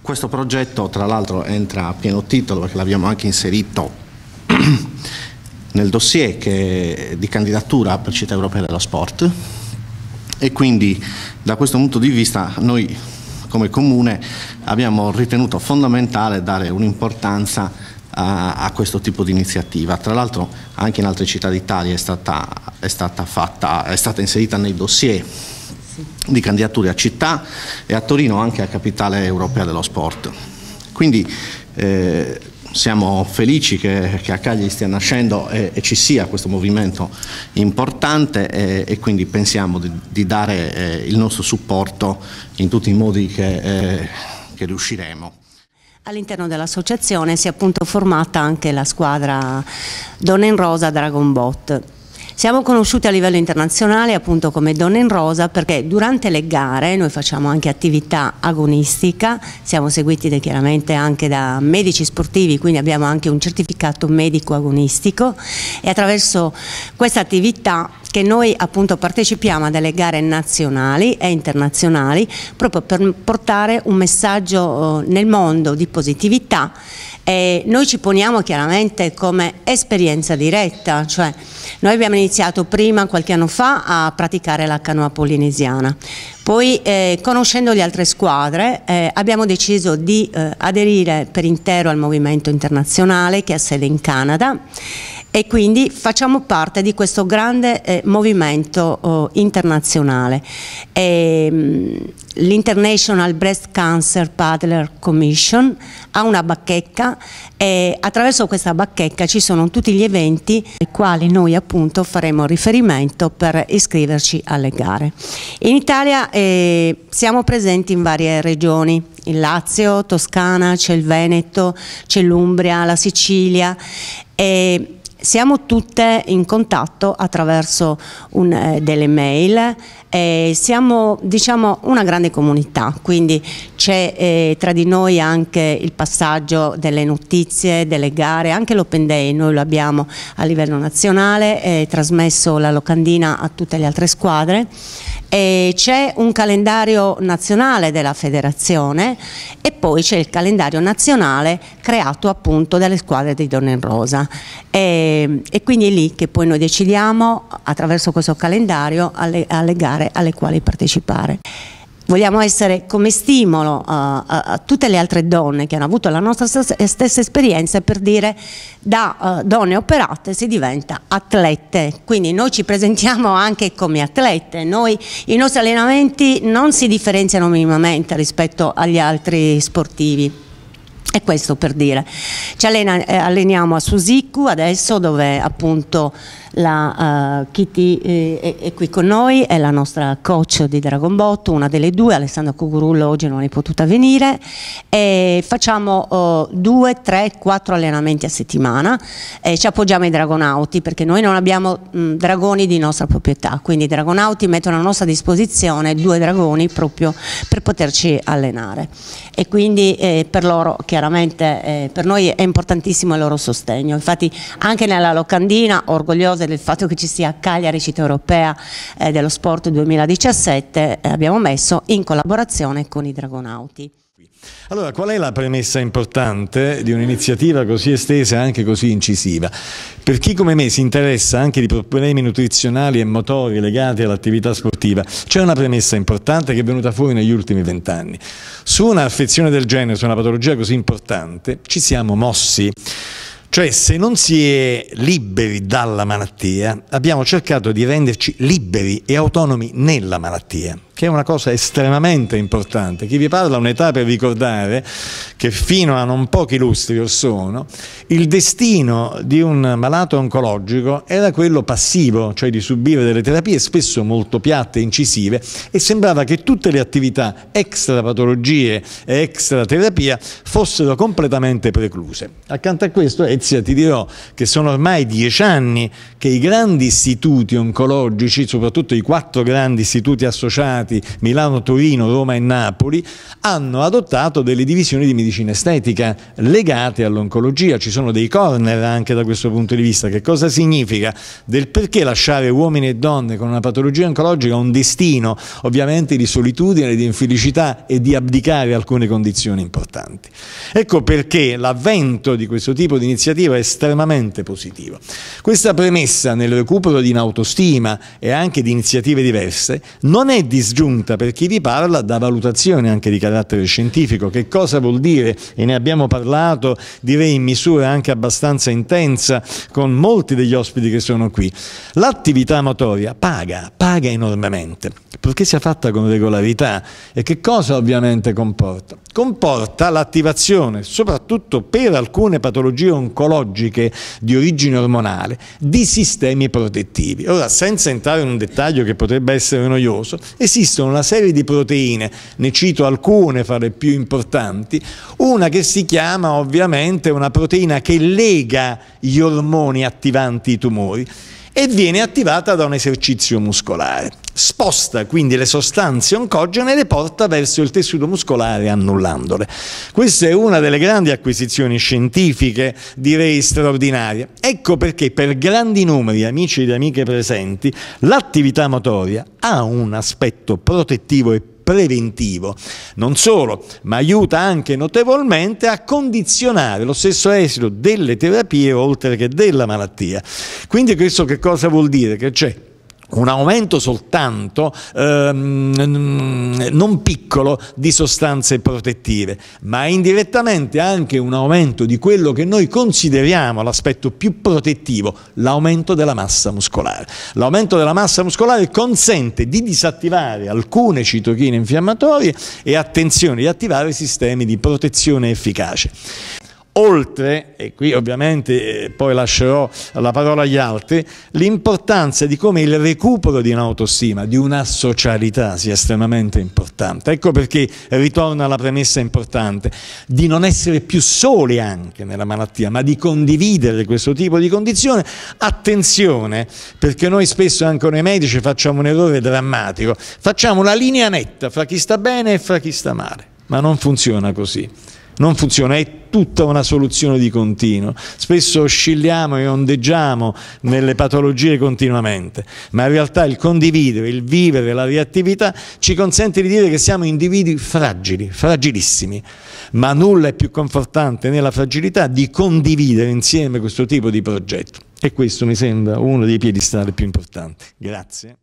Questo progetto tra l'altro entra a pieno titolo perché l'abbiamo anche inserito nel dossier che, di candidatura per Città Europea dello Sport e quindi da questo punto di vista noi come Comune abbiamo ritenuto fondamentale dare un'importanza a, a, questo tipo di iniziativa. Tra l'altro anche in altre città d'Italia è, è, è stata inserita nei dossier di candidature a città e a Torino anche a capitale europea dello sport. Quindi eh, siamo felici che, che, a Cagli stia nascendo e, e ci sia questo movimento importante e, e quindi pensiamo di, di dare eh, il nostro supporto in tutti i modi che, eh, che riusciremo. All'interno dell'associazione si è appunto formata anche la squadra Donna in Rosa Dragon Bot. Siamo conosciuti a livello internazionale appunto come Donne in Rosa perché durante le gare noi facciamo anche attività agonistica, siamo seguiti chiaramente anche da medici sportivi, quindi abbiamo anche un certificato medico agonistico e attraverso questa attività che noi appunto partecipiamo a delle gare nazionali e internazionali proprio per portare un messaggio eh, nel mondo di positività e noi ci poniamo chiaramente come esperienza diretta, cioè noi abbiamo iniziato prima qualche anno fa a praticare la canoa polinesiana, poi eh, conoscendo le altre squadre eh, abbiamo deciso di eh, aderire per intero al movimento internazionale che ha sede in Canada e quindi facciamo parte di questo grande eh, movimento oh, internazionale. Ehm, L'International Breast Cancer Paddler Commission ha una bacchecca e attraverso questa bacchecca ci sono tutti gli eventi ai quali noi appunto faremo riferimento per iscriverci alle gare. In Italia eh, siamo presenti in varie regioni, il Lazio, Toscana, c'è il Veneto, c'è l'Umbria, la Sicilia e siamo tutte in contatto attraverso un, eh, delle mail, e siamo diciamo, una grande comunità, quindi c'è eh, tra di noi anche il passaggio delle notizie, delle gare, anche l'Open Day noi lo abbiamo a livello nazionale, eh, trasmesso la locandina a tutte le altre squadre c'è un calendario nazionale della federazione e poi c'è il calendario nazionale creato appunto dalle squadre di Donna in Rosa e, e, quindi è lì che poi noi decidiamo attraverso questo calendario alle, alle gare alle quali partecipare vogliamo essere come stimolo a, eh, a, a, tutte le altre donne che hanno avuto la nostra stessa esperienza per dire da uh, donne operate si diventa atlete, quindi noi ci presentiamo anche come atlete, noi, i nostri allenamenti non si differenziano minimamente rispetto agli altri sportivi. È questo per dire. Ci allena, eh, alleniamo a Susiku adesso dove appunto la uh, Kitty eh, è, è, qui con noi, è la nostra coach di Dragon Botto, una delle due, Alessandra Cugurullo oggi non è potuta venire e facciamo uh, due, tre, quattro allenamenti a settimana e eh, ci appoggiamo ai dragonauti perché noi non abbiamo mh, dragoni di nostra proprietà, quindi i dragonauti mettono a nostra disposizione due dragoni proprio per poterci allenare e quindi eh, per loro chiaramente veramente eh, per noi è importantissimo il loro sostegno. Infatti anche nella locandina, orgogliosa del fatto che ci sia Cagliari Città Europea eh, dello Sport 2017, eh, abbiamo messo in collaborazione con i Dragonauti. Allora, qual è la premessa importante di un'iniziativa così estesa e anche così incisiva? Per chi come me si interessa anche di problemi nutrizionali e motori legati all'attività sportiva, c'è una premessa importante che è venuta fuori negli ultimi vent'anni. Su una affezione del genere, su una patologia così importante, ci siamo mossi. Cioè, se non si è liberi dalla malattia, abbiamo cercato di renderci liberi e autonomi nella malattia che è una cosa estremamente importante. Chi vi parla ha un'età per ricordare che fino a non pochi lustri or sono, il destino di un malato oncologico era quello passivo, cioè di subire delle terapie spesso molto piatte e incisive e sembrava che tutte le attività extra patologie e extra terapia fossero completamente precluse. Accanto a questo, Ezia, ti dirò che sono ormai dieci anni che i grandi istituti oncologici, soprattutto i quattro grandi istituti associati, Stati, Milano, Torino, Roma e Napoli, hanno adottato delle divisioni di medicina estetica legate all'oncologia. Ci sono dei corner anche da questo punto di vista. Che cosa significa? Del perché lasciare uomini e donne con una patologia oncologica un destino ovviamente di solitudine, di infelicità e di abdicare alcune condizioni importanti. Ecco perché l'avvento di questo tipo di iniziativa è estremamente positivo. Questa premessa nel recupero di un'autostima e anche di iniziative diverse non è di disgiunta per chi vi parla da valutazione anche di carattere scientifico. Che cosa vuol dire? E ne abbiamo parlato, direi in misura anche abbastanza intensa, con molti degli ospiti che sono qui. L'attività amatoria paga, paga enormemente, perché sia fatta con regolarità. E che cosa ovviamente comporta? Comporta l'attivazione, soprattutto per alcune patologie oncologiche di origine ormonale, di sistemi protettivi. Ora, senza entrare in un dettaglio che potrebbe essere noioso, esiste esistono una serie di proteine, ne cito alcune fra le più importanti, una che si chiama ovviamente una proteina che lega gli ormoni attivanti i tumori e viene attivata da un esercizio muscolare sposta quindi le sostanze oncogene e le porta verso il tessuto muscolare annullandole. Questa è una delle grandi acquisizioni scientifiche, direi straordinarie. Ecco perché per grandi numeri, amici ed amiche presenti, l'attività motoria ha un aspetto protettivo e preventivo. Non solo, ma aiuta anche notevolmente a condizionare lo stesso esito delle terapie oltre che della malattia. Quindi questo che cosa vuol dire? Che c'è un aumento soltanto ehm, non piccolo di sostanze protettive, ma indirettamente anche un aumento di quello che noi consideriamo l'aspetto più protettivo, l'aumento della massa muscolare. L'aumento della massa muscolare consente di disattivare alcune citochine infiammatorie e attenzione di attivare sistemi di protezione efficace oltre, e qui ovviamente eh, poi lascerò la parola agli altri, l'importanza di come il recupero di un'autostima, di una socialità sia estremamente importante. Ecco perché ritorna alla premessa importante di non essere più soli anche nella malattia, ma di condividere questo tipo di condizione. Attenzione, perché noi spesso anche noi medici facciamo un errore drammatico, facciamo una linea netta fra chi sta bene e fra chi sta male, ma non funziona così non funziona, è tutta una soluzione di continuo. Spesso oscilliamo e ondeggiamo nelle patologie continuamente, ma in realtà il condividere, il vivere, la reattività ci consente di dire che siamo individui fragili, fragilissimi, ma nulla è più confortante nella fragilità di condividere insieme questo tipo di progetto. E questo mi sembra uno dei piedistalli più importanti. Grazie.